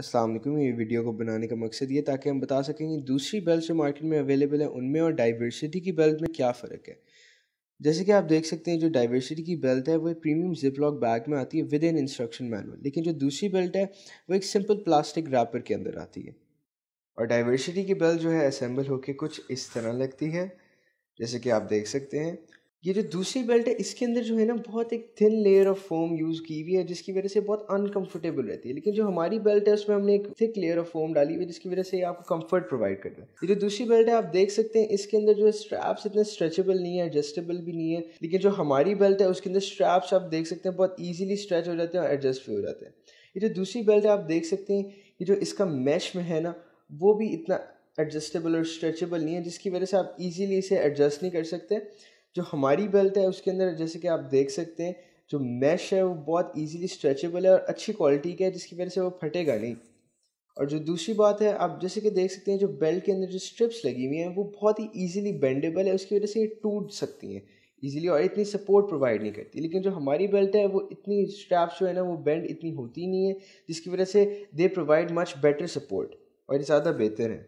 असलम ये वीडियो को बनाने का मकसद ये ताकि हम बता सकें कि दूसरी बेल्ट जो मार्केट में अवेलेबल है उनमें और डाइवर्सिटी की बेल्ट में क्या फ़र्क है जैसे कि आप देख सकते हैं जो डाइवर्सिटी की बेल्ट है वो एक प्रीमियम लॉक बैग में आती है विद इन इंस्ट्रक्शन मैनुअल लेकिन जो दूसरी बेल्ट है वो एक सिंपल प्लास्टिक रैपर के अंदर आती है और डाइवर्सिटी की बेल्ट जो है असम्बल होकर कुछ इस तरह लगती है जैसे कि आप देख सकते हैं ये जो दूसरी बेल्ट है इसके अंदर जो है ना बहुत एक thin layer of foam use की हुई है जिसकी वजह से बहुत अनकंफर्टेबल रहती है लेकिन जो हमारी बेल्ट है उसमें हमने एक थिक लेयर ऑफ फोम डाली हुई है जिसकी वजह से आपको कंफर्ट प्रोवाइड करता है ये जो दूसरी बेल्ट है आप देख सकते हैं इसके अंदर जो है स्ट्रैप्स इतने स्ट्रेचेबल नहीं है एडजस्टेबल भी नहीं है लेकिन जो हमारी बेल्ट है उसके अंदर स्ट्रैप्स आप देख सकते हैं बहुत ईजिली स्ट्रेच हो जाते हैं और एडजस्ट भी हो जाते हैं ये जो दूसरी बेल्ट है आप देख सकते हैं ये जो इसका मैश में है ना वो भी इतना एडजस्टेबल और स्ट्रेचेबल नहीं है जिसकी वजह से आप ईजिली इसे एडजस्ट नहीं कर सकते जो हमारी बेल्ट है उसके अंदर जैसे कि आप देख सकते हैं जो मैश है वो बहुत ईजिली स्ट्रेचेबल है और अच्छी क्वालिटी का है जिसकी वजह से वो फटेगा नहीं और जो दूसरी बात है आप जैसे कि देख सकते हैं जो बेल्ट के अंदर जो स्ट्रिप्स लगी हुई हैं वो बहुत ही ईजिली बेंडेबल है उसकी वजह से ये टूट सकती हैं ईजिली और इतनी सपोर्ट प्रोवाइड नहीं करती लेकिन जो हमारी बेल्ट है वो इतनी स्ट्रैप्स जो है ना वो बेंड इतनी होती नहीं है जिसकी वजह से they provide much better support और ये ज़्यादा बेहतर है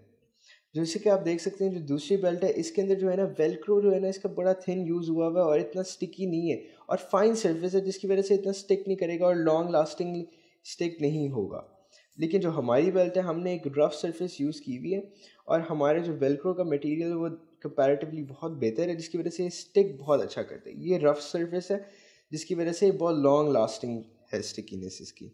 जैसे कि आप देख सकते हैं जो दूसरी बेल्ट है इसके अंदर जो है ना वेलक्रो जो है ना इसका बड़ा थिन यूज़ हुआ हुआ है और इतना स्टिकी नहीं है और फाइन सर्विस है जिसकी वजह से इतना स्टिक नहीं करेगा और लॉन्ग लास्टिंग स्टिक नहीं होगा लेकिन जो हमारी बेल्ट है हमने एक रफ़ सर्फेस यूज़ की हुई है और हमारे जो वेलक्रो का मटीरियल वो कंपेरेटिवली बहुत बेहतर है जिसकी वजह से स्टिक बहुत अच्छा करते हैं ये रफ़ सर्फेस है जिसकी वजह से बहुत लॉन्ग लास्टिंग है स्टिकीनेस इसकी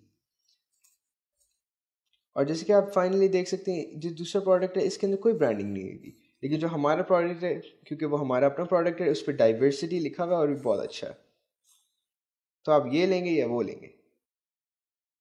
और जैसे कि आप फाइनली देख सकते हैं जो दूसरा प्रोडक्ट है इसके अंदर कोई ब्रांडिंग नहीं होगी लेकिन जो हमारा प्रोडक्ट है क्योंकि वो हमारा अपना प्रोडक्ट है उस पर डाइवर्सिटी लिखा हुआ है और भी बहुत अच्छा है तो आप ये लेंगे या वो लेंगे